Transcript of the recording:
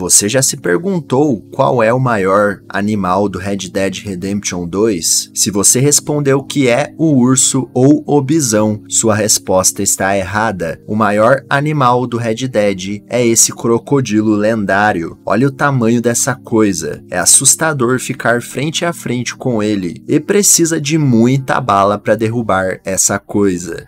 Você já se perguntou qual é o maior animal do Red Dead Redemption 2? Se você respondeu que é o urso ou o bisão, sua resposta está errada. O maior animal do Red Dead é esse crocodilo lendário. Olha o tamanho dessa coisa. É assustador ficar frente a frente com ele e precisa de muita bala para derrubar essa coisa.